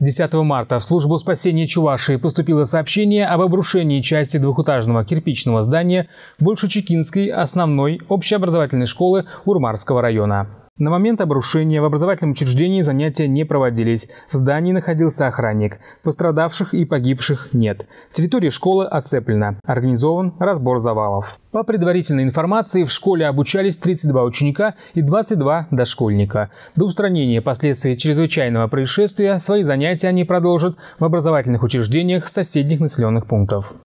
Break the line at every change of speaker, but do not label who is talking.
10 марта в службу спасения Чувашии поступило сообщение об обрушении части двухэтажного кирпичного здания Большечекинской основной общеобразовательной школы Урмарского района. На момент обрушения в образовательном учреждении занятия не проводились. В здании находился охранник. Пострадавших и погибших нет. Территория школы оцеплена. Организован разбор завалов. По предварительной информации, в школе обучались 32 ученика и 22 дошкольника. До устранения последствий чрезвычайного происшествия свои занятия они продолжат в образовательных учреждениях соседних населенных пунктов.